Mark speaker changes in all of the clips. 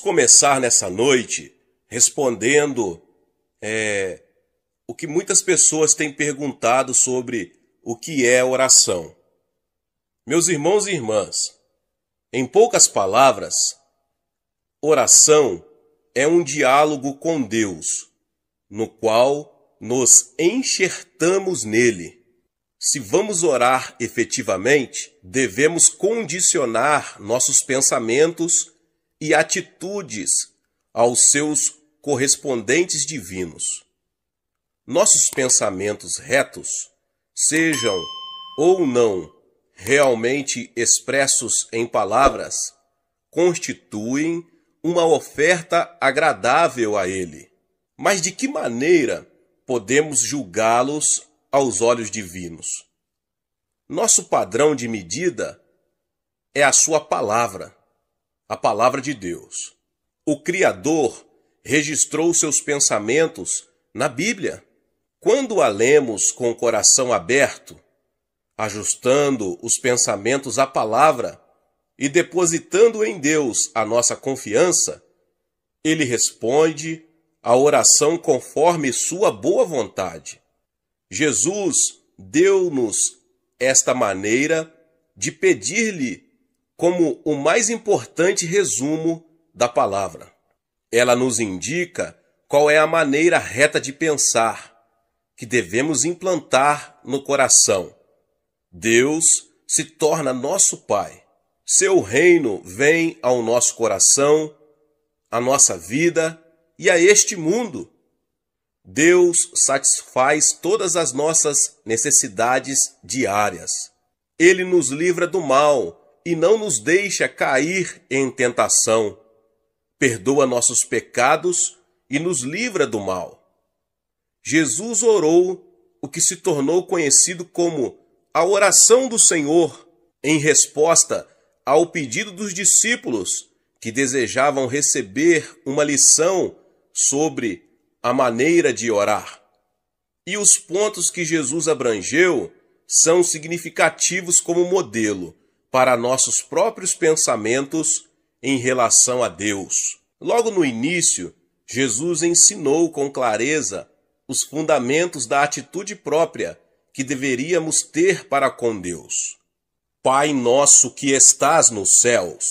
Speaker 1: começar nessa noite respondendo é, o que muitas pessoas têm perguntado sobre o que é oração. Meus irmãos e irmãs, em poucas palavras, oração é um diálogo com Deus, no qual nos enxertamos nele. Se vamos orar efetivamente, devemos condicionar nossos pensamentos e atitudes aos seus correspondentes divinos. Nossos pensamentos retos, sejam ou não realmente expressos em palavras, constituem uma oferta agradável a Ele. Mas de que maneira podemos julgá-los aos olhos divinos? Nosso padrão de medida é a Sua palavra a palavra de Deus. O Criador registrou seus pensamentos na Bíblia. Quando a lemos com o coração aberto, ajustando os pensamentos à palavra e depositando em Deus a nossa confiança, ele responde a oração conforme sua boa vontade. Jesus deu-nos esta maneira de pedir-lhe como o mais importante resumo da palavra. Ela nos indica qual é a maneira reta de pensar que devemos implantar no coração. Deus se torna nosso Pai. Seu reino vem ao nosso coração, à nossa vida e a este mundo. Deus satisfaz todas as nossas necessidades diárias. Ele nos livra do mal e não nos deixa cair em tentação. Perdoa nossos pecados e nos livra do mal. Jesus orou o que se tornou conhecido como a oração do Senhor em resposta ao pedido dos discípulos que desejavam receber uma lição sobre a maneira de orar. E os pontos que Jesus abrangeu são significativos como modelo para nossos próprios pensamentos em relação a Deus. Logo no início, Jesus ensinou com clareza os fundamentos da atitude própria que deveríamos ter para com Deus. Pai nosso que estás nos céus.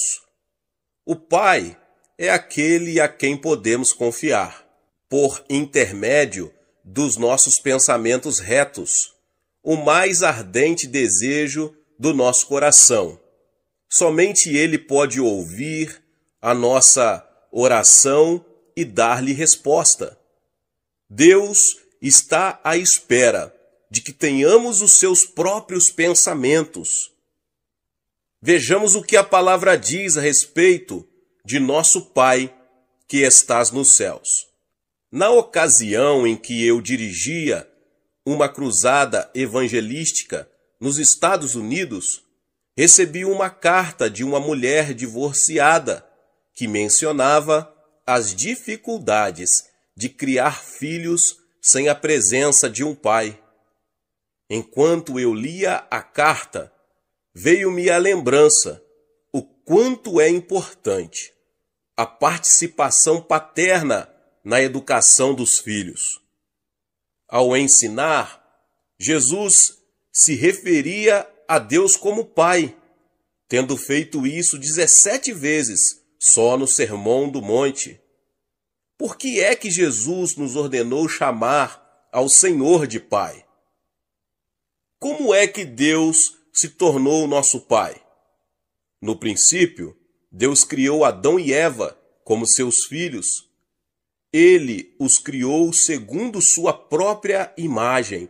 Speaker 1: O Pai é aquele a quem podemos confiar, por intermédio dos nossos pensamentos retos, o mais ardente desejo do nosso coração. Somente Ele pode ouvir a nossa oração e dar-lhe resposta. Deus está à espera de que tenhamos os seus próprios pensamentos. Vejamos o que a palavra diz a respeito de nosso Pai que estás nos céus. Na ocasião em que eu dirigia uma cruzada evangelística nos Estados Unidos, recebi uma carta de uma mulher divorciada que mencionava as dificuldades de criar filhos sem a presença de um pai. Enquanto eu lia a carta, veio-me a lembrança o quanto é importante a participação paterna na educação dos filhos. Ao ensinar, Jesus se referia a Deus como Pai, tendo feito isso 17 vezes só no Sermão do Monte. Por que é que Jesus nos ordenou chamar ao Senhor de Pai? Como é que Deus se tornou nosso Pai? No princípio, Deus criou Adão e Eva como seus filhos. Ele os criou segundo sua própria imagem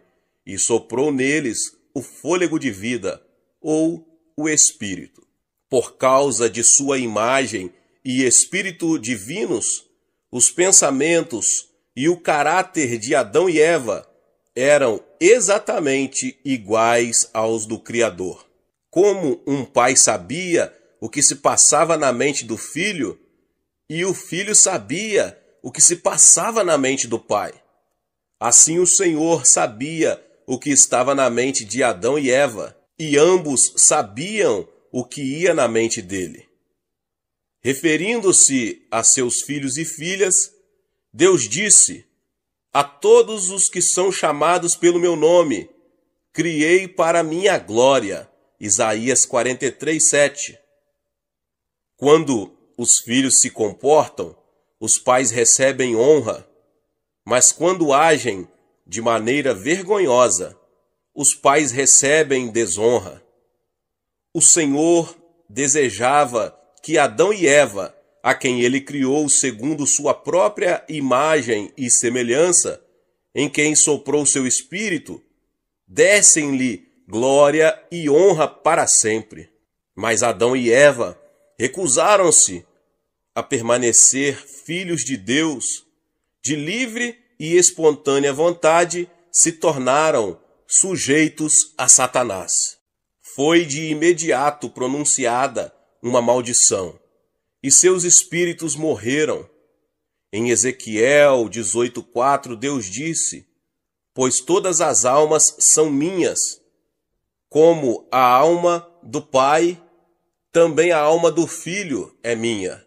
Speaker 1: e soprou neles o fôlego de vida, ou o Espírito. Por causa de sua imagem e Espírito divinos, os pensamentos e o caráter de Adão e Eva eram exatamente iguais aos do Criador. Como um pai sabia o que se passava na mente do filho, e o filho sabia o que se passava na mente do pai. Assim o Senhor sabia o que estava na mente de Adão e Eva, e ambos sabiam o que ia na mente dele. Referindo-se a seus filhos e filhas, Deus disse: A todos os que são chamados pelo meu nome, criei para minha glória. Isaías 43, 7. Quando os filhos se comportam, os pais recebem honra, mas quando agem de maneira vergonhosa, os pais recebem desonra. O Senhor desejava que Adão e Eva, a quem ele criou segundo sua própria imagem e semelhança, em quem soprou seu espírito, dessem-lhe glória e honra para sempre. Mas Adão e Eva recusaram-se a permanecer filhos de Deus, de livre e espontânea vontade se tornaram sujeitos a Satanás. Foi de imediato pronunciada uma maldição, e seus espíritos morreram. Em Ezequiel 18:4 Deus disse: Pois todas as almas são minhas, como a alma do pai, também a alma do filho é minha.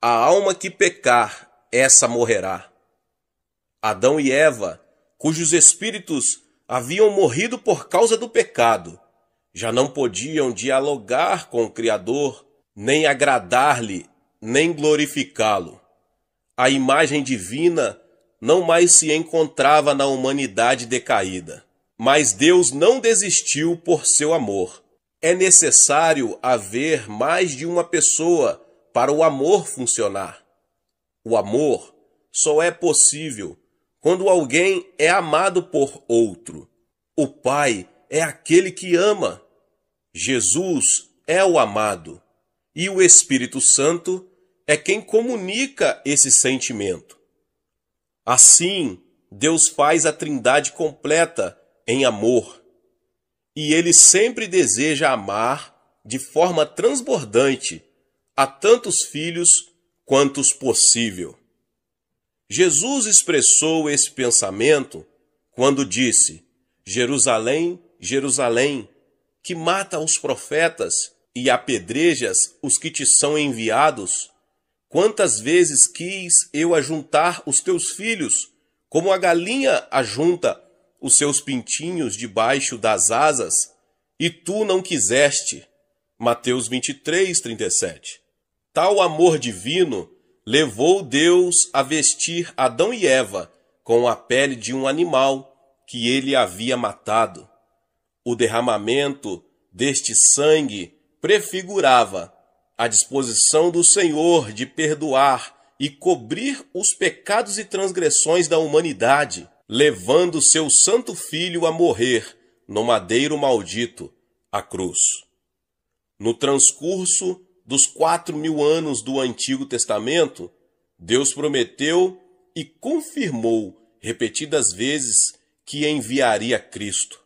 Speaker 1: A alma que pecar, essa morrerá. Adão e Eva, cujos espíritos haviam morrido por causa do pecado, já não podiam dialogar com o Criador, nem agradar-lhe, nem glorificá-lo. A imagem divina não mais se encontrava na humanidade decaída. Mas Deus não desistiu por seu amor. É necessário haver mais de uma pessoa para o amor funcionar. O amor só é possível quando alguém é amado por outro, o Pai é aquele que ama. Jesus é o amado e o Espírito Santo é quem comunica esse sentimento. Assim, Deus faz a Trindade completa em amor. E ele sempre deseja amar de forma transbordante a tantos filhos quantos possível. Jesus expressou esse pensamento quando disse: Jerusalém, Jerusalém, que mata os profetas e apedrejas os que te são enviados, quantas vezes quis eu ajuntar os teus filhos, como a galinha ajunta os seus pintinhos debaixo das asas, e tu não quiseste. Mateus 23, 37. Tal amor divino levou Deus a vestir Adão e Eva com a pele de um animal que ele havia matado. O derramamento deste sangue prefigurava a disposição do Senhor de perdoar e cobrir os pecados e transgressões da humanidade, levando seu santo filho a morrer no madeiro maldito, a cruz. No transcurso dos quatro mil anos do Antigo Testamento, Deus prometeu e confirmou repetidas vezes que enviaria Cristo.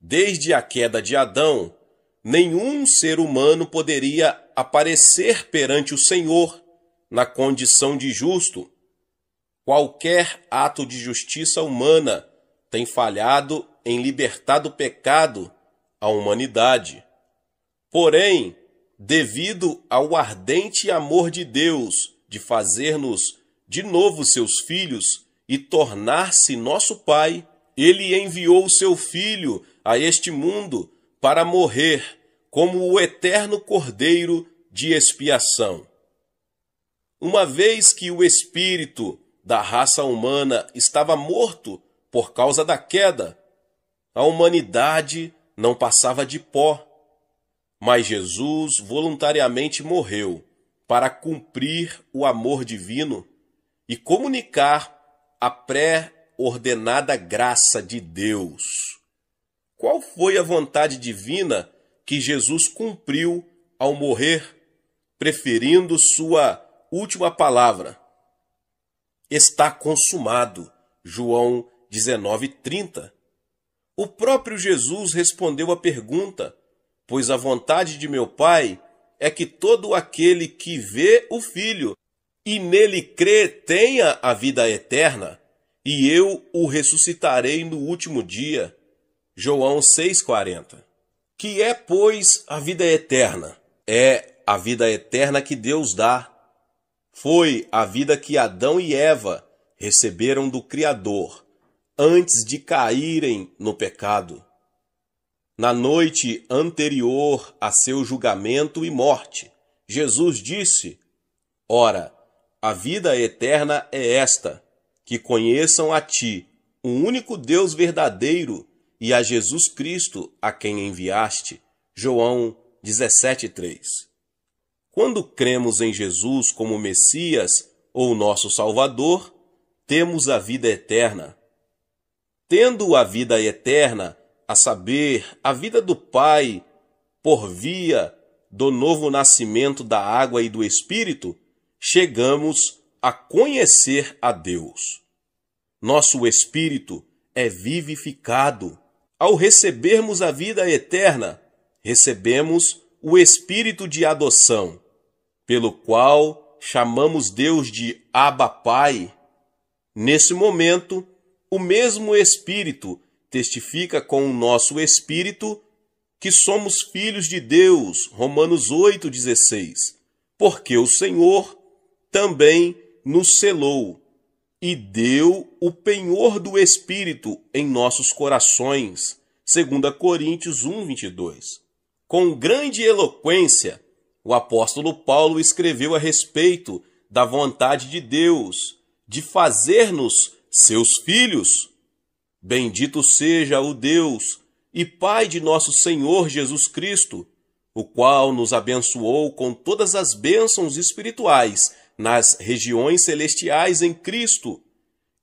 Speaker 1: Desde a queda de Adão, nenhum ser humano poderia aparecer perante o Senhor na condição de justo. Qualquer ato de justiça humana tem falhado em libertar do pecado a humanidade. Porém, devido ao ardente amor de Deus de fazer-nos de novo seus filhos e tornar-se nosso Pai, ele enviou o seu Filho a este mundo para morrer como o eterno Cordeiro de expiação. Uma vez que o espírito da raça humana estava morto por causa da queda, a humanidade não passava de pó mas Jesus voluntariamente morreu para cumprir o amor divino e comunicar a pré-ordenada graça de Deus. Qual foi a vontade divina que Jesus cumpriu ao morrer, preferindo sua última palavra? Está consumado. João 19:30. O próprio Jesus respondeu à pergunta: pois a vontade de meu Pai é que todo aquele que vê o Filho e nele crê tenha a vida eterna, e eu o ressuscitarei no último dia. João 6,40. Que é, pois, a vida eterna? É a vida eterna que Deus dá. Foi a vida que Adão e Eva receberam do Criador antes de caírem no pecado. Na noite anterior a seu julgamento e morte, Jesus disse: Ora, a vida eterna é esta, que conheçam a ti, o único Deus verdadeiro, e a Jesus Cristo, a quem enviaste. João 17:3. Quando cremos em Jesus como Messias ou nosso Salvador, temos a vida eterna. Tendo a vida eterna, a saber, a vida do Pai por via do novo nascimento da água e do Espírito, chegamos a conhecer a Deus. Nosso Espírito é vivificado. Ao recebermos a vida eterna, recebemos o Espírito de adoção, pelo qual chamamos Deus de Abba Pai. Nesse momento, o mesmo Espírito testifica com o nosso espírito que somos filhos de Deus. Romanos 8:16. Porque o Senhor também nos selou e deu o penhor do espírito em nossos corações. 2 Coríntios 1:22. Com grande eloquência, o apóstolo Paulo escreveu a respeito da vontade de Deus de fazer-nos seus filhos Bendito seja o Deus e Pai de nosso Senhor Jesus Cristo, o qual nos abençoou com todas as bênçãos espirituais nas regiões celestiais em Cristo,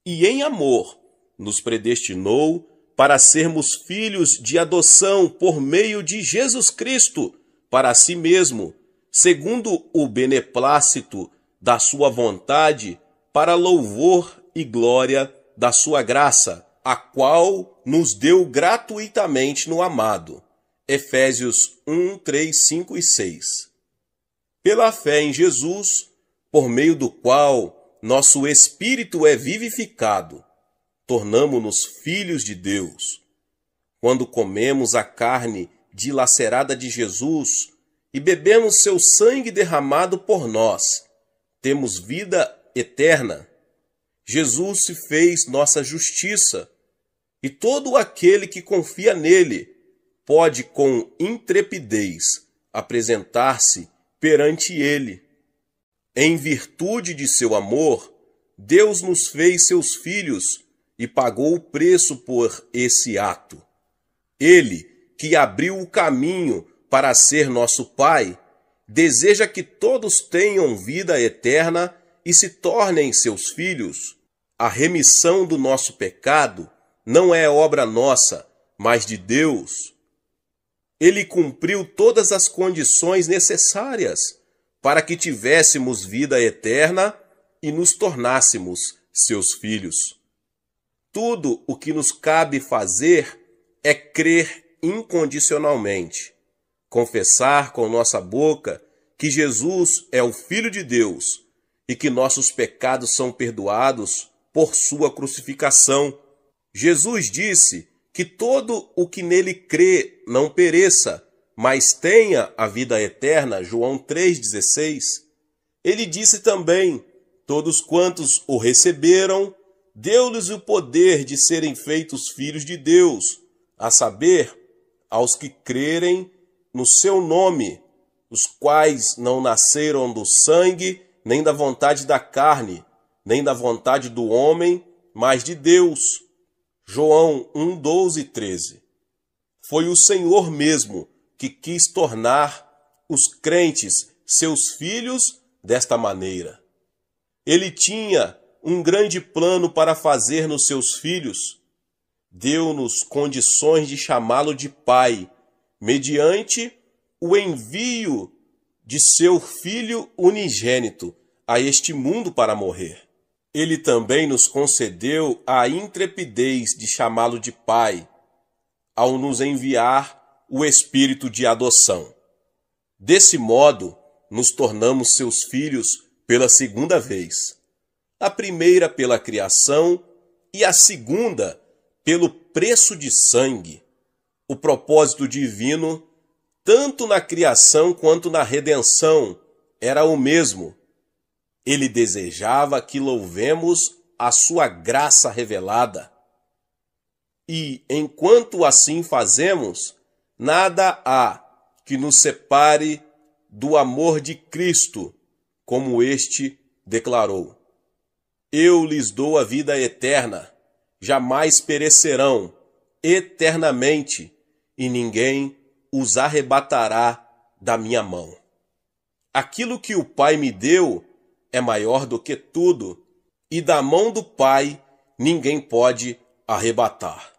Speaker 1: e em amor nos predestinou para sermos filhos de adoção por meio de Jesus Cristo para si mesmo, segundo o beneplácito da sua vontade, para louvor e glória da sua graça a qual nos deu gratuitamente no amado. Efésios 1, 3, 5 e 6. Pela fé em Jesus, por meio do qual nosso espírito é vivificado, tornamo-nos filhos de Deus. Quando comemos a carne dilacerada de Jesus e bebemos seu sangue derramado por nós, temos vida eterna. Jesus se fez nossa justiça e todo aquele que confia nele pode com intrepidez apresentar-se perante ele. Em virtude de seu amor, Deus nos fez seus filhos e pagou o preço por esse ato. Ele, que abriu o caminho para ser nosso Pai, deseja que todos tenham vida eterna e se tornem seus filhos. A remissão do nosso pecado não é obra nossa, mas de Deus. Ele cumpriu todas as condições necessárias para que tivéssemos vida eterna e nos tornássemos seus filhos. Tudo o que nos cabe fazer é crer incondicionalmente, confessar com nossa boca que Jesus é o Filho de Deus e que nossos pecados são perdoados por sua crucificação Jesus disse que todo o que nele crê não pereça, mas tenha a vida eterna. João 3,16. Ele disse também: Todos quantos o receberam, deu-lhes o poder de serem feitos filhos de Deus, a saber, aos que crerem no seu nome, os quais não nasceram do sangue, nem da vontade da carne, nem da vontade do homem, mas de Deus. João 1, 12 e 13. Foi o Senhor mesmo que quis tornar os crentes seus filhos desta maneira. Ele tinha um grande plano para fazer nos seus filhos. Deu-nos condições de chamá-lo de Pai, mediante o envio de seu Filho unigênito a este mundo para morrer. Ele também nos concedeu a intrepidez de chamá-lo de Pai, ao nos enviar o Espírito de adoção. Desse modo, nos tornamos seus filhos pela segunda vez. A primeira pela criação e a segunda pelo preço de sangue. O propósito divino, tanto na criação quanto na redenção, era o mesmo ele desejava que louvemos a sua graça revelada. E, enquanto assim fazemos, nada há que nos separe do amor de Cristo, como este declarou: Eu lhes dou a vida eterna, jamais perecerão, eternamente, e ninguém os arrebatará da minha mão. Aquilo que o Pai me deu é maior do que tudo, e da mão do Pai ninguém pode arrebatar.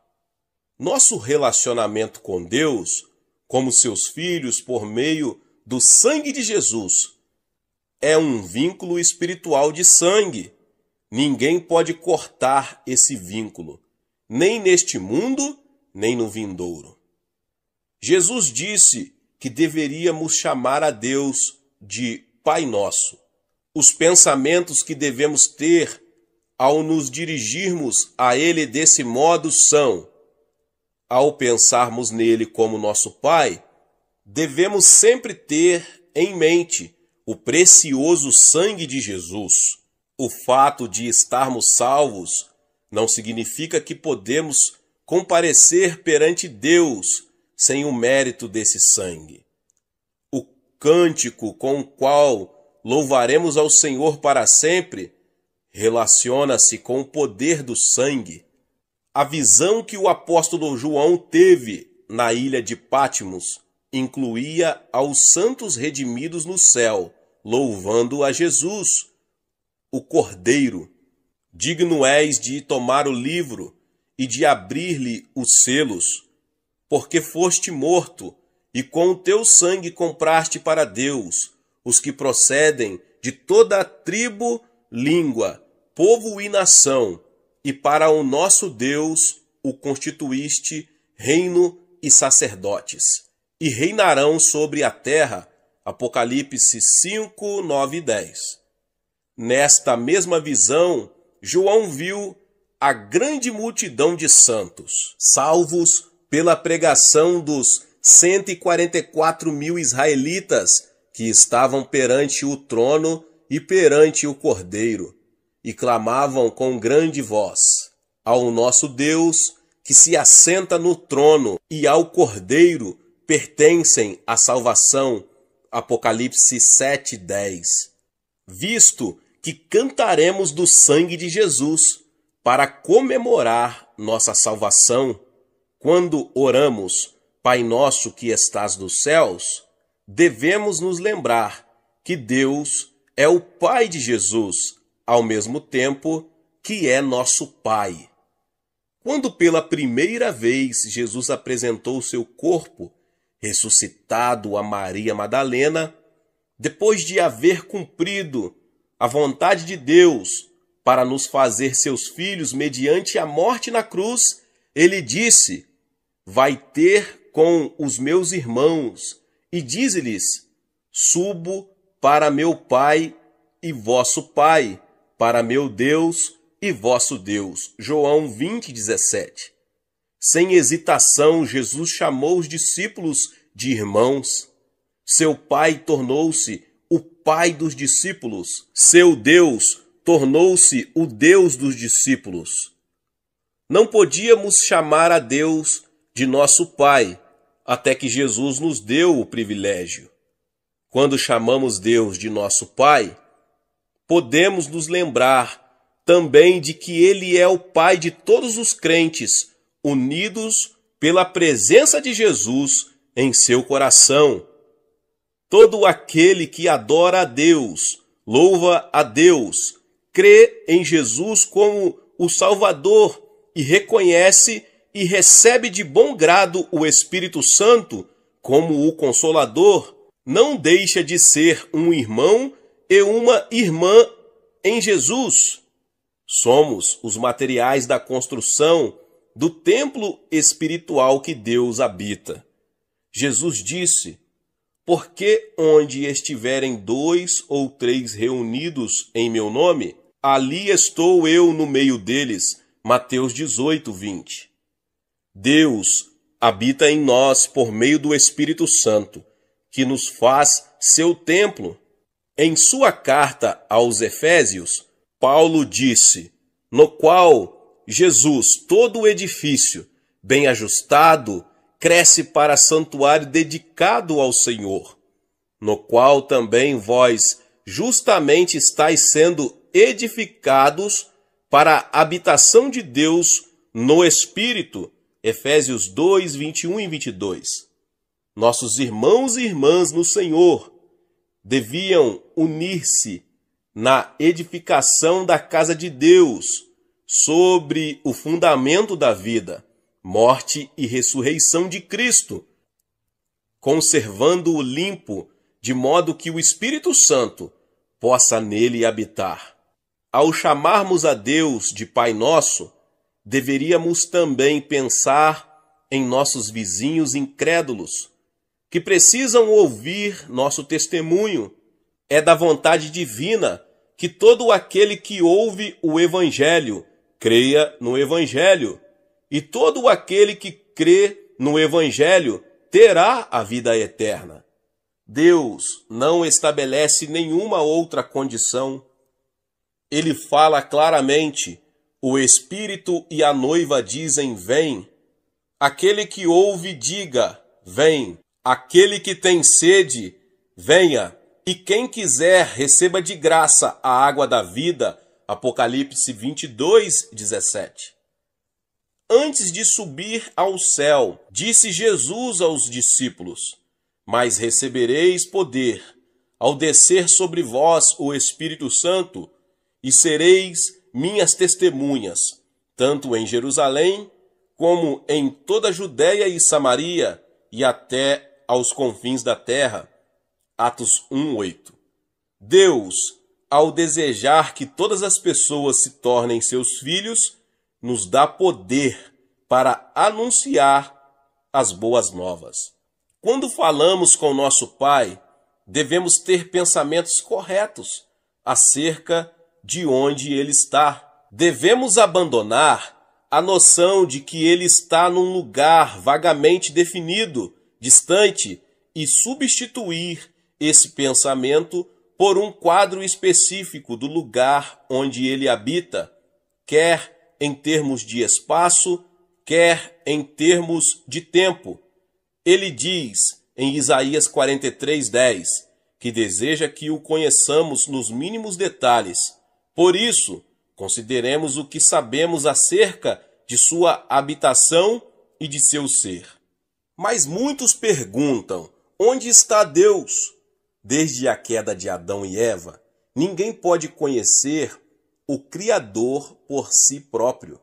Speaker 1: Nosso relacionamento com Deus, como seus filhos por meio do sangue de Jesus, é um vínculo espiritual de sangue. Ninguém pode cortar esse vínculo, nem neste mundo, nem no vindouro. Jesus disse que deveríamos chamar a Deus de Pai Nosso os pensamentos que devemos ter ao nos dirigirmos a Ele desse modo são: ao pensarmos nele como nosso Pai, devemos sempre ter em mente o precioso sangue de Jesus. O fato de estarmos salvos não significa que podemos comparecer perante Deus sem o mérito desse sangue. O cântico com o qual louvaremos ao Senhor para sempre, relaciona-se com o poder do sangue. A visão que o apóstolo João teve na ilha de Pátimos incluía aos santos redimidos no céu, louvando a Jesus, o Cordeiro. Digno és de tomar o livro e de abrir-lhe os selos, porque foste morto e com o teu sangue compraste para Deus os que procedem de toda a tribo, língua, povo e nação, e para o nosso Deus o constituíste reino e sacerdotes, e reinarão sobre a terra. Apocalipse 5, 9 e 10. Nesta mesma visão, João viu a grande multidão de santos, salvos pela pregação dos 144 mil israelitas que estavam perante o trono e perante o Cordeiro, e clamavam com grande voz: Ao nosso Deus, que se assenta no trono, e ao Cordeiro pertencem a salvação. Apocalipse 7:10. Visto que cantaremos do sangue de Jesus para comemorar nossa salvação, quando oramos: Pai nosso que estás nos céus, devemos nos lembrar que Deus é o Pai de Jesus, ao mesmo tempo que é nosso Pai. Quando pela primeira vez Jesus apresentou seu corpo ressuscitado a Maria Madalena, depois de haver cumprido a vontade de Deus para nos fazer seus filhos mediante a morte na cruz, ele disse: Vai ter com os meus irmãos e dize-lhes: Subo para meu Pai e vosso Pai, para meu Deus e vosso Deus. João 20, 17. Sem hesitação, Jesus chamou os discípulos de irmãos. Seu Pai tornou-se o Pai dos discípulos. Seu Deus tornou-se o Deus dos discípulos. Não podíamos chamar a Deus de nosso Pai até que Jesus nos deu o privilégio. Quando chamamos Deus de nosso Pai, podemos nos lembrar também de que Ele é o Pai de todos os crentes, unidos pela presença de Jesus em seu coração. Todo aquele que adora a Deus, louva a Deus, crê em Jesus como o Salvador e reconhece e recebe de bom grado o Espírito Santo como o Consolador, não deixa de ser um irmão e uma irmã em Jesus. Somos os materiais da construção do templo espiritual que Deus habita. Jesus disse: Porque onde estiverem dois ou três reunidos em meu nome, ali estou eu no meio deles. Mateus 18, 20. Deus habita em nós por meio do Espírito Santo, que nos faz seu templo. Em sua carta aos Efésios, Paulo disse: No qual Jesus, todo o edifício, bem ajustado, cresce para santuário dedicado ao Senhor, no qual também vós justamente estáis sendo edificados para a habitação de Deus no Espírito Efésios 2, 21 e 22. Nossos irmãos e irmãs no Senhor deviam unir-se na edificação da casa de Deus sobre o fundamento da vida, morte e ressurreição de Cristo, conservando-o limpo, de modo que o Espírito Santo possa nele habitar. Ao chamarmos a Deus de Pai Nosso, deveríamos também pensar em nossos vizinhos incrédulos, que precisam ouvir nosso testemunho. É da vontade divina que todo aquele que ouve o Evangelho creia no Evangelho, e todo aquele que crê no Evangelho terá a vida eterna. Deus não estabelece nenhuma outra condição. Ele fala claramente o Espírito e a noiva dizem: Vem. Aquele que ouve, diga: Vem. Aquele que tem sede, venha. E quem quiser, receba de graça a água da vida. Apocalipse 22, 17. Antes de subir ao céu, disse Jesus aos discípulos: Mas recebereis poder, ao descer sobre vós o Espírito Santo, e sereis minhas testemunhas, tanto em Jerusalém como em toda a Judéia e Samaria e até aos confins da terra. Atos 1:8. Deus, ao desejar que todas as pessoas se tornem seus filhos, nos dá poder para anunciar as boas novas. Quando falamos com nosso Pai, devemos ter pensamentos corretos acerca de onde ele está. Devemos abandonar a noção de que ele está num lugar vagamente definido, distante, e substituir esse pensamento por um quadro específico do lugar onde ele habita, quer em termos de espaço, quer em termos de tempo. Ele diz em Isaías 43:10 que deseja que o conheçamos nos mínimos detalhes por isso, consideremos o que sabemos acerca de sua habitação e de seu ser. Mas muitos perguntam: onde está Deus? Desde a queda de Adão e Eva, ninguém pode conhecer o Criador por si próprio.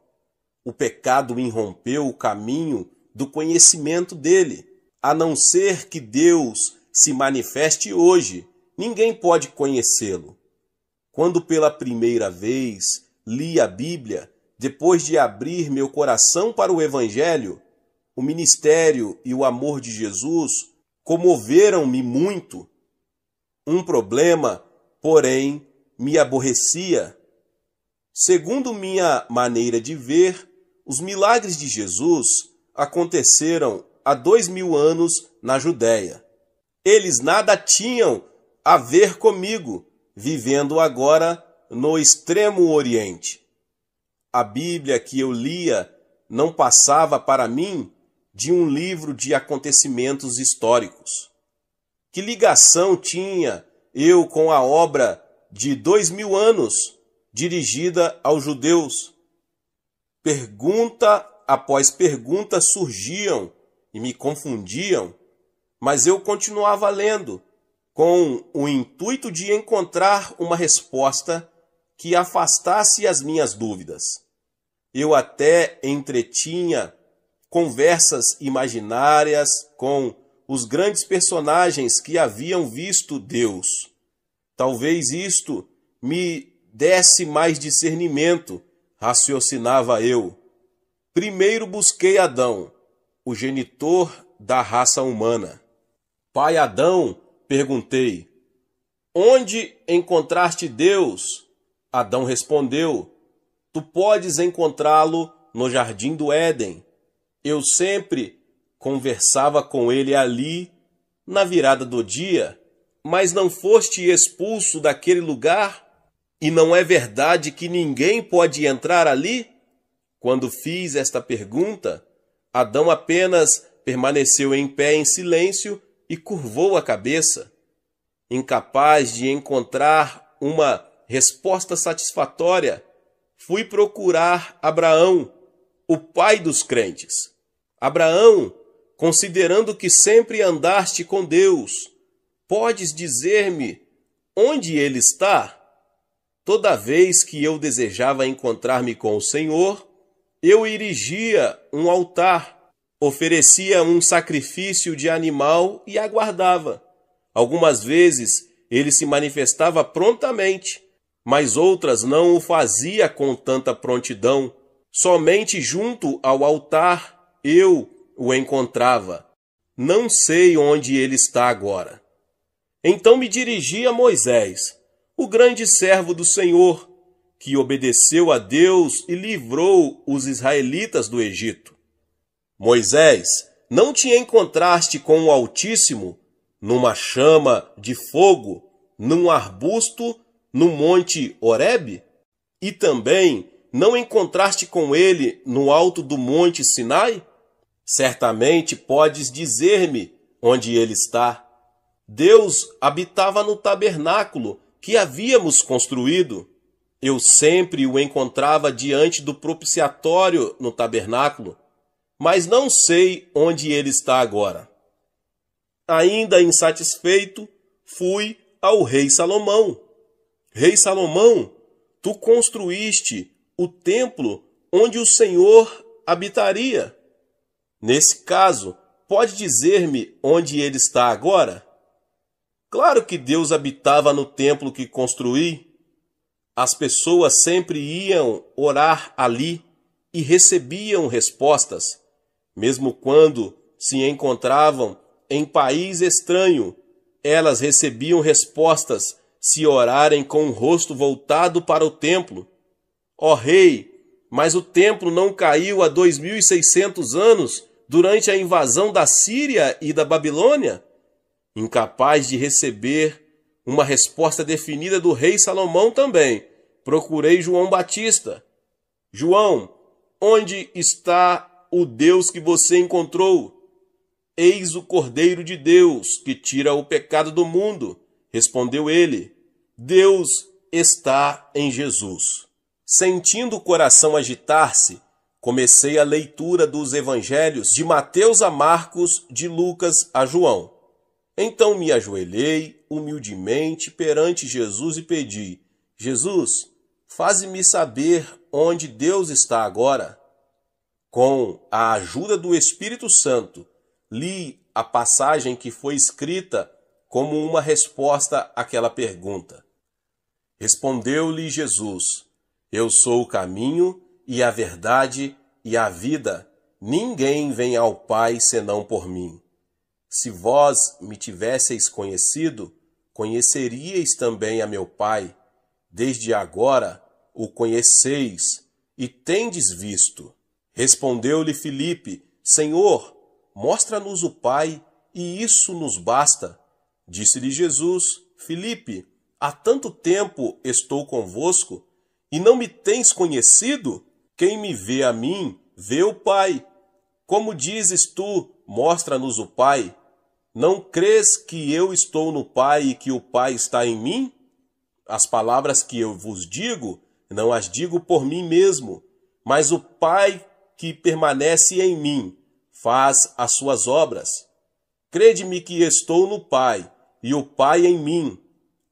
Speaker 1: O pecado irrompeu o caminho do conhecimento dele. A não ser que Deus se manifeste hoje, ninguém pode conhecê-lo. Quando pela primeira vez li a Bíblia, depois de abrir meu coração para o Evangelho, o ministério e o amor de Jesus comoveram-me muito. Um problema, porém, me aborrecia. Segundo minha maneira de ver, os milagres de Jesus aconteceram há dois mil anos na Judéia. Eles nada tinham a ver comigo, vivendo agora no Extremo Oriente. A Bíblia que eu lia não passava para mim de um livro de acontecimentos históricos. Que ligação tinha eu com a obra de dois mil anos dirigida aos judeus? Pergunta após pergunta surgiam e me confundiam, mas eu continuava lendo com o intuito de encontrar uma resposta que afastasse as minhas dúvidas. Eu até entretinha conversas imaginárias com os grandes personagens que haviam visto Deus. Talvez isto me desse mais discernimento, raciocinava eu. Primeiro busquei Adão, o genitor da raça humana. Pai Adão Perguntei: Onde encontraste Deus? Adão respondeu: Tu podes encontrá-lo no jardim do Éden. Eu sempre conversava com ele ali na virada do dia, mas não foste expulso daquele lugar? E não é verdade que ninguém pode entrar ali? Quando fiz esta pergunta, Adão apenas permaneceu em pé em silêncio e curvou a cabeça, incapaz de encontrar uma resposta satisfatória, fui procurar Abraão, o pai dos crentes. Abraão, considerando que sempre andaste com Deus, podes dizer-me onde ele está? Toda vez que eu desejava encontrar-me com o Senhor, eu erigia um altar oferecia um sacrifício de animal e aguardava. Algumas vezes ele se manifestava prontamente, mas outras não o fazia com tanta prontidão. Somente junto ao altar eu o encontrava. Não sei onde ele está agora. Então me dirigi a Moisés, o grande servo do Senhor, que obedeceu a Deus e livrou os israelitas do Egito. Moisés, não te encontraste com o Altíssimo numa chama de fogo, num arbusto, no monte Horeb? E também não encontraste com ele no alto do monte Sinai? Certamente podes dizer-me onde ele está. Deus habitava no tabernáculo que havíamos construído. Eu sempre o encontrava diante do propiciatório no tabernáculo mas não sei onde ele está agora. Ainda insatisfeito, fui ao rei Salomão. Rei Salomão, tu construíste o templo onde o Senhor habitaria. Nesse caso, pode dizer-me onde ele está agora? Claro que Deus habitava no templo que construí. As pessoas sempre iam orar ali e recebiam respostas. Mesmo quando se encontravam em país estranho, elas recebiam respostas se orarem com o rosto voltado para o templo. Ó oh, rei, mas o templo não caiu há 2600 anos durante a invasão da Síria e da Babilônia? Incapaz de receber uma resposta definida do rei Salomão também, procurei João Batista. João, onde está o Deus que você encontrou. Eis o Cordeiro de Deus, que tira o pecado do mundo. Respondeu ele: Deus está em Jesus. Sentindo o coração agitar-se, comecei a leitura dos evangelhos de Mateus a Marcos, de Lucas a João. Então me ajoelhei humildemente perante Jesus e pedi: Jesus, faze-me saber onde Deus está agora com a ajuda do Espírito Santo, li a passagem que foi escrita como uma resposta àquela pergunta. Respondeu-lhe Jesus: Eu sou o caminho e a verdade e a vida. Ninguém vem ao Pai senão por mim. Se vós me tivesseis conhecido, conheceríeis também a meu Pai. Desde agora o conheceis e tendes visto. Respondeu-lhe Filipe: Senhor, mostra-nos o Pai, e isso nos basta. Disse-lhe Jesus: Filipe, há tanto tempo estou convosco, e não me tens conhecido? Quem me vê a mim, vê o Pai. Como dizes tu, mostra-nos o Pai? Não crês que eu estou no Pai e que o Pai está em mim? As palavras que eu vos digo, não as digo por mim mesmo, mas o Pai que permanece em mim faz as suas obras. Crede-me que estou no Pai, e o Pai em mim.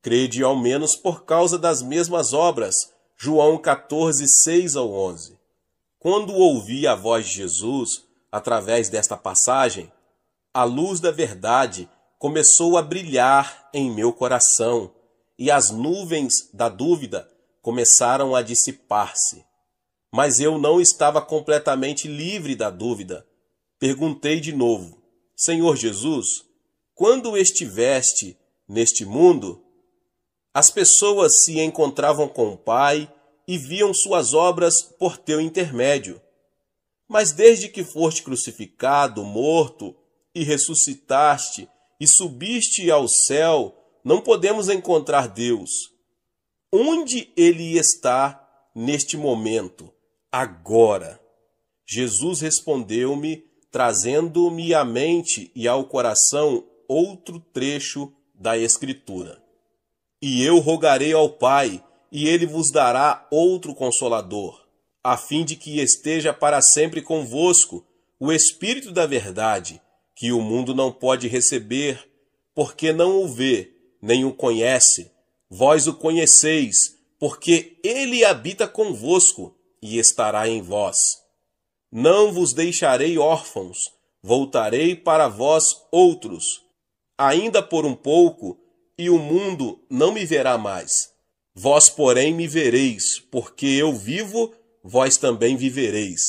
Speaker 1: Crede ao menos por causa das mesmas obras. João 14, 6 ao 11. Quando ouvi a voz de Jesus, através desta passagem, a luz da verdade começou a brilhar em meu coração, e as nuvens da dúvida começaram a dissipar-se mas eu não estava completamente livre da dúvida. Perguntei de novo: Senhor Jesus, quando estiveste neste mundo? As pessoas se encontravam com o Pai e viam suas obras por teu intermédio. Mas desde que foste crucificado, morto e ressuscitaste e subiste ao céu, não podemos encontrar Deus. Onde ele está neste momento? agora. Jesus respondeu-me, trazendo-me à mente e ao coração outro trecho da Escritura. E eu rogarei ao Pai, e ele vos dará outro consolador, a fim de que esteja para sempre convosco o Espírito da Verdade, que o mundo não pode receber, porque não o vê, nem o conhece. Vós o conheceis, porque ele habita convosco e estará em vós. Não vos deixarei órfãos, voltarei para vós outros. Ainda por um pouco, e o mundo não me verá mais. Vós, porém, me vereis, porque eu vivo, vós também vivereis.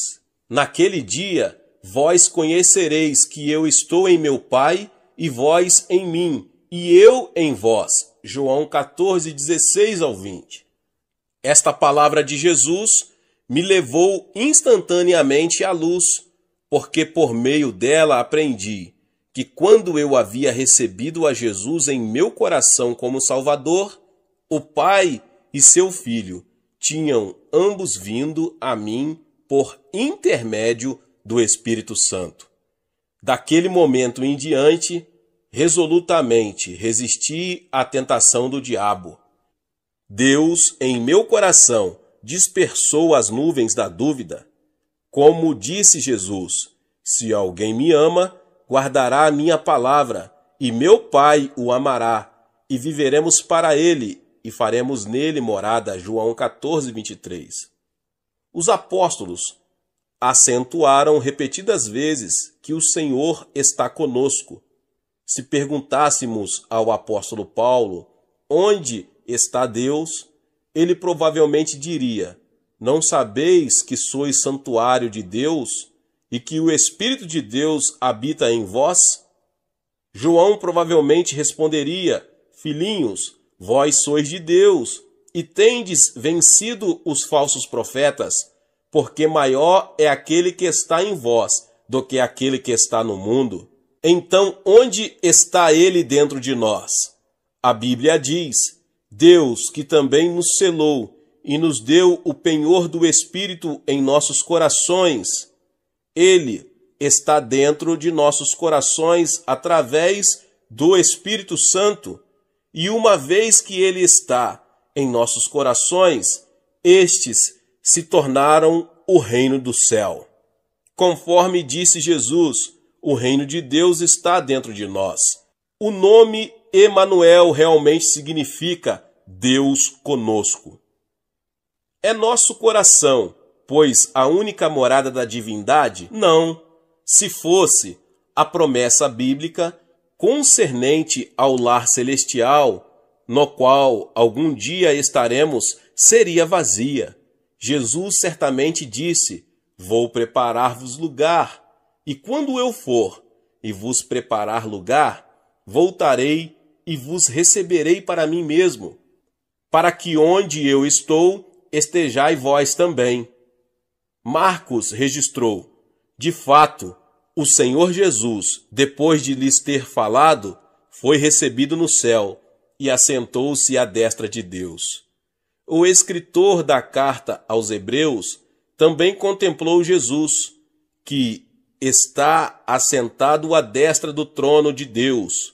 Speaker 1: Naquele dia, vós conhecereis que eu estou em meu Pai, e vós em mim, e eu em vós. João 14, 16 ao 20. Esta palavra de Jesus me levou instantaneamente à luz, porque por meio dela aprendi que quando eu havia recebido a Jesus em meu coração como Salvador, o Pai e seu Filho tinham ambos vindo a mim por intermédio do Espírito Santo. Daquele momento em diante, resolutamente resisti à tentação do diabo. Deus, em meu coração, dispersou as nuvens da dúvida. Como disse Jesus: Se alguém me ama, guardará a minha palavra, e meu Pai o amará, e viveremos para ele, e faremos nele morada. João 14, 23. Os apóstolos acentuaram repetidas vezes que o Senhor está conosco. Se perguntássemos ao apóstolo Paulo onde está Deus, ele provavelmente diria: Não sabeis que sois santuário de Deus e que o Espírito de Deus habita em vós? João provavelmente responderia: Filhinhos, vós sois de Deus e tendes vencido os falsos profetas, porque maior é aquele que está em vós do que aquele que está no mundo. Então, onde está ele dentro de nós? A Bíblia diz: Deus que também nos selou e nos deu o penhor do Espírito em nossos corações, ele está dentro de nossos corações através do Espírito Santo, e uma vez que ele está em nossos corações, estes se tornaram o reino do céu. Conforme disse Jesus, o reino de Deus está dentro de nós. O nome Emanuel realmente significa Deus conosco. É nosso coração, pois a única morada da divindade? Não. Se fosse, a promessa bíblica concernente ao lar celestial, no qual algum dia estaremos, seria vazia. Jesus certamente disse: Vou preparar-vos lugar, e quando eu for e vos preparar lugar, voltarei e vos receberei para mim mesmo, para que onde eu estou estejai vós também. Marcos registrou: De fato, o Senhor Jesus, depois de lhes ter falado, foi recebido no céu e assentou-se à destra de Deus. O escritor da carta aos Hebreus também contemplou Jesus, que está assentado à destra do trono de Deus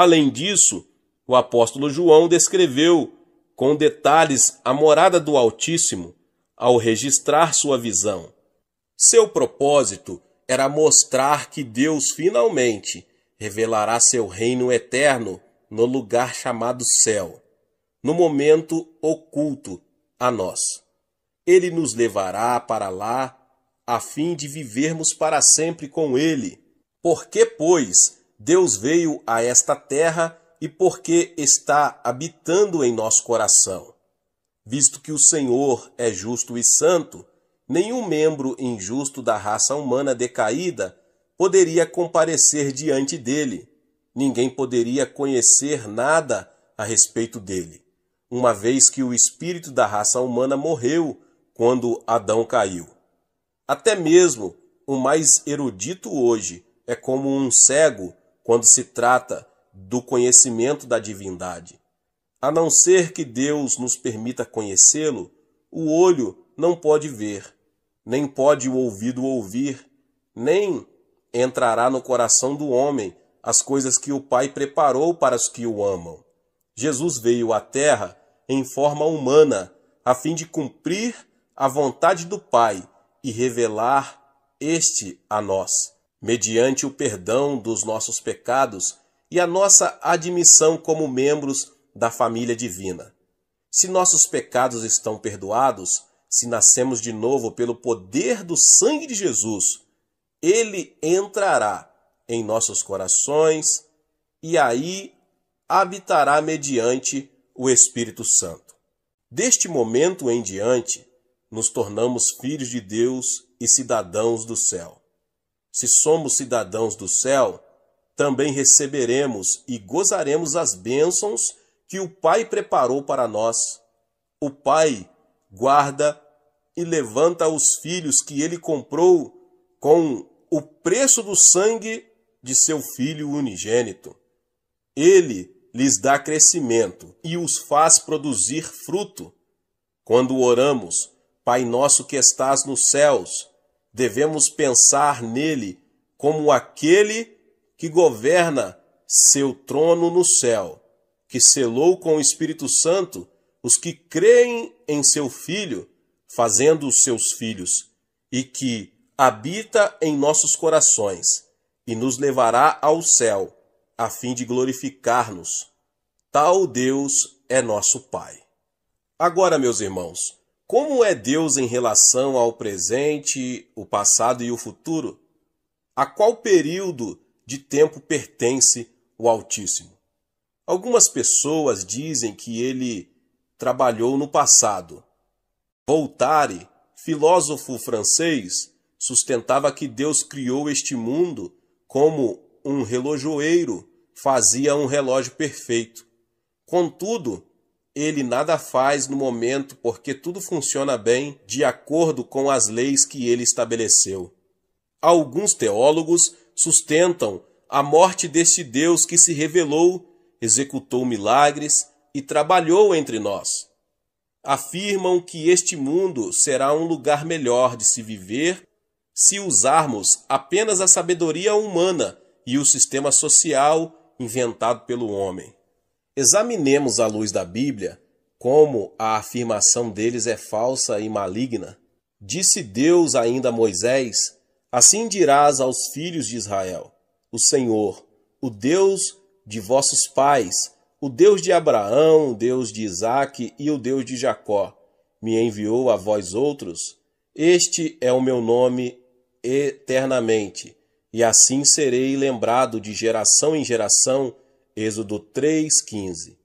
Speaker 1: Além disso, o apóstolo João descreveu com detalhes a morada do Altíssimo ao registrar sua visão. Seu propósito era mostrar que Deus finalmente revelará seu reino eterno no lugar chamado céu, no momento oculto a nós. Ele nos levará para lá a fim de vivermos para sempre com ele. Por que, pois, Deus veio a esta terra e porque está habitando em nosso coração. Visto que o Senhor é justo e santo, nenhum membro injusto da raça humana decaída poderia comparecer diante dele. Ninguém poderia conhecer nada a respeito dele, uma vez que o espírito da raça humana morreu quando Adão caiu. Até mesmo o mais erudito hoje é como um cego quando se trata do conhecimento da divindade. A não ser que Deus nos permita conhecê-lo, o olho não pode ver, nem pode o ouvido ouvir, nem entrará no coração do homem as coisas que o Pai preparou para os que o amam. Jesus veio à Terra em forma humana, a fim de cumprir a vontade do Pai e revelar este a nós mediante o perdão dos nossos pecados e a nossa admissão como membros da família divina. Se nossos pecados estão perdoados, se nascemos de novo pelo poder do sangue de Jesus, ele entrará em nossos corações e aí habitará mediante o Espírito Santo. Deste momento em diante, nos tornamos filhos de Deus e cidadãos do céu se somos cidadãos do céu, também receberemos e gozaremos as bênçãos que o Pai preparou para nós. O Pai guarda e levanta os filhos que ele comprou com o preço do sangue de seu filho unigênito. Ele lhes dá crescimento e os faz produzir fruto. Quando oramos, Pai nosso que estás nos céus, devemos pensar nele como aquele que governa seu trono no céu, que selou com o Espírito Santo os que creem em seu Filho, fazendo-os seus filhos, e que habita em nossos corações e nos levará ao céu, a fim de glorificar-nos. Tal Deus é nosso Pai. Agora, meus irmãos, como é Deus em relação ao presente, o passado e o futuro? A qual período de tempo pertence o Altíssimo? Algumas pessoas dizem que ele trabalhou no passado. Voltaire, filósofo francês, sustentava que Deus criou este mundo como um relojoeiro fazia um relógio perfeito. Contudo, ele nada faz no momento porque tudo funciona bem de acordo com as leis que ele estabeleceu. Alguns teólogos sustentam a morte deste Deus que se revelou, executou milagres e trabalhou entre nós. Afirmam que este mundo será um lugar melhor de se viver se usarmos apenas a sabedoria humana e o sistema social inventado pelo homem. Examinemos à luz da Bíblia como a afirmação deles é falsa e maligna. Disse Deus ainda a Moisés: Assim dirás aos filhos de Israel: O Senhor, o Deus de vossos pais, o Deus de Abraão, o Deus de Isaque e o Deus de Jacó, me enviou a vós outros. Este é o meu nome eternamente, e assim serei lembrado de geração em geração Êxodo 3,15.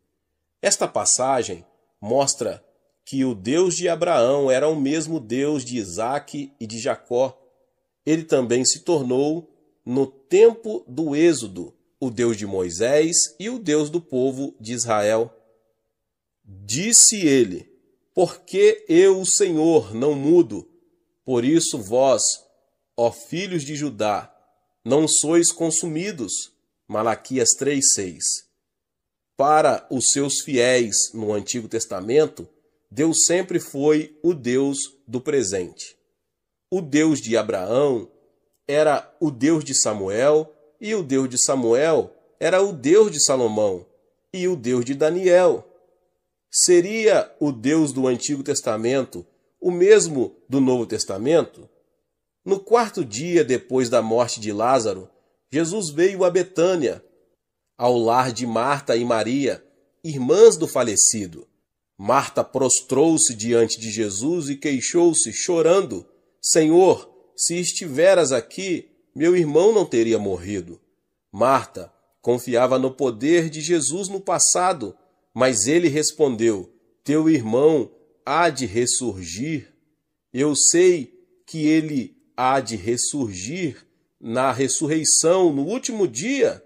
Speaker 1: Esta passagem mostra que o Deus de Abraão era o mesmo Deus de Isaac e de Jacó. Ele também se tornou, no tempo do Êxodo, o Deus de Moisés e o Deus do povo de Israel. Disse ele: Porque eu, o Senhor, não mudo. Por isso vós, ó filhos de Judá, não sois consumidos Malaquias 3:6. Para os seus fiéis no Antigo Testamento, Deus sempre foi o Deus do presente. O Deus de Abraão era o Deus de Samuel, e o Deus de Samuel era o Deus de Salomão, e o Deus de Daniel. Seria o Deus do Antigo Testamento o mesmo do Novo Testamento? No quarto dia depois da morte de Lázaro, Jesus veio a Betânia, ao lar de Marta e Maria, irmãs do falecido. Marta prostrou-se diante de Jesus e queixou-se, chorando: Senhor, se estiveras aqui, meu irmão não teria morrido. Marta confiava no poder de Jesus no passado, mas ele respondeu: Teu irmão há de ressurgir. Eu sei que ele há de ressurgir na ressurreição, no último dia,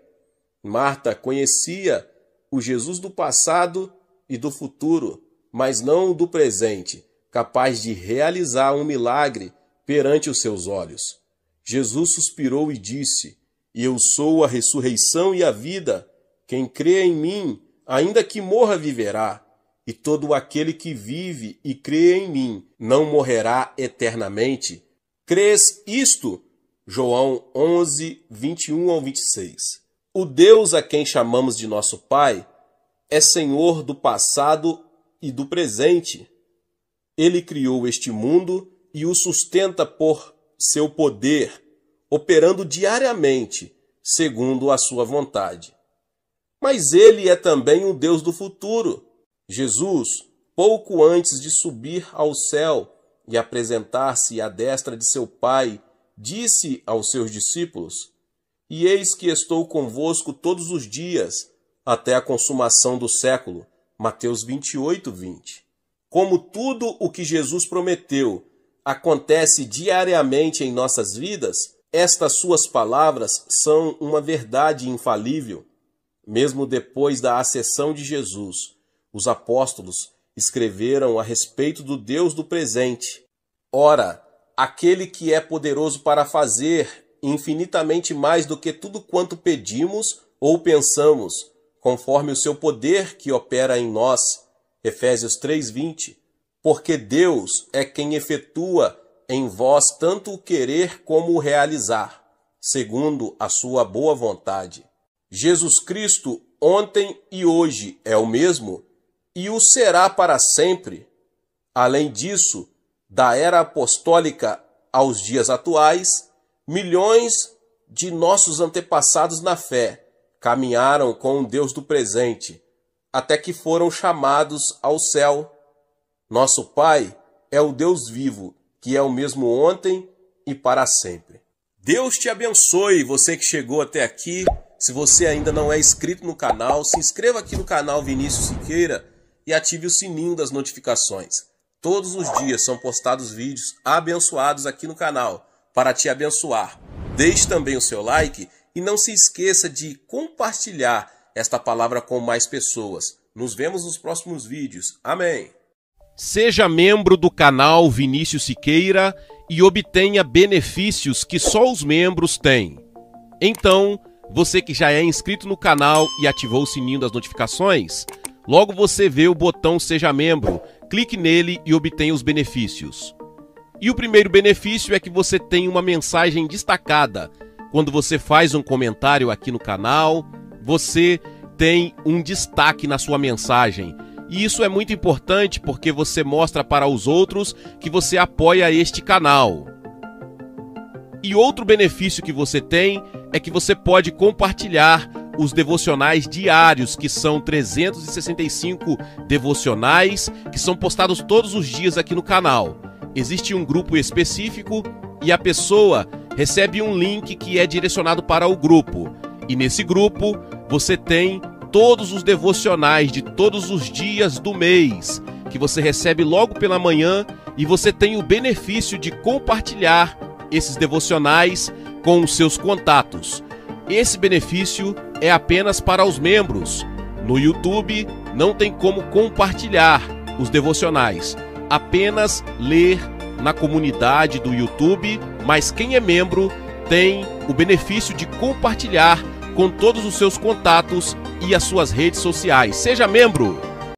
Speaker 1: Marta conhecia o Jesus do passado e do futuro, mas não do presente, capaz de realizar um milagre perante os seus olhos. Jesus suspirou e disse: Eu sou a ressurreição e a vida. Quem crê em mim, ainda que morra, viverá. E todo aquele que vive e crê em mim não morrerá eternamente. Crês isto? João 11, 21 ao 26. O Deus a quem chamamos de nosso Pai é Senhor do passado e do presente. Ele criou este mundo e o sustenta por seu poder, operando diariamente segundo a sua vontade. Mas ele é também um Deus do futuro. Jesus, pouco antes de subir ao céu e apresentar-se à destra de seu Pai disse aos seus discípulos: E eis que estou convosco todos os dias, até a consumação do século. Mateus 28, 20. Como tudo o que Jesus prometeu acontece diariamente em nossas vidas, estas suas palavras são uma verdade infalível. Mesmo depois da ascensão de Jesus, os apóstolos escreveram a respeito do Deus do presente. Ora, aquele que é poderoso para fazer infinitamente mais do que tudo quanto pedimos ou pensamos, conforme o seu poder que opera em nós. Efésios 3:20. Porque Deus é quem efetua em vós tanto o querer como o realizar, segundo a sua boa vontade. Jesus Cristo ontem e hoje é o mesmo e o será para sempre. Além disso, da era apostólica aos dias atuais, milhões de nossos antepassados na fé caminharam com o Deus do presente, até que foram chamados ao céu. Nosso Pai é o Deus vivo, que é o mesmo ontem e para sempre. Deus te abençoe, você que chegou até aqui. Se você ainda não é inscrito no canal, se inscreva aqui no canal Vinícius Siqueira e ative o sininho das notificações. Todos os dias são postados vídeos abençoados aqui no canal para te abençoar. Deixe também o seu like e não se esqueça de compartilhar esta palavra com mais pessoas. Nos vemos nos próximos vídeos. Amém. Seja membro do canal Vinícius Siqueira e obtenha benefícios que só os membros têm. Então, você que já é inscrito no canal e ativou o sininho das notificações, logo você vê o botão Seja Membro Clique nele e obtenha os benefícios. E o primeiro benefício é que você tem uma mensagem destacada. Quando você faz um comentário aqui no canal, você tem um destaque na sua mensagem. E isso é muito importante porque você mostra para os outros que você apoia este canal. E outro benefício que você tem é que você pode compartilhar os devocionais diários, que são 365 devocionais, que são postados todos os dias aqui no canal. Existe um grupo específico e a pessoa recebe um link que é direcionado para o grupo. E nesse grupo você tem todos os devocionais de todos os dias do mês, que você recebe logo pela manhã e você tem o benefício de compartilhar esses devocionais com os seus contatos. Esse benefício é apenas para os membros. No YouTube não tem como compartilhar os devocionais, apenas ler na comunidade do YouTube, mas quem é membro tem o benefício de compartilhar com todos os seus contatos e as suas redes sociais. Seja membro!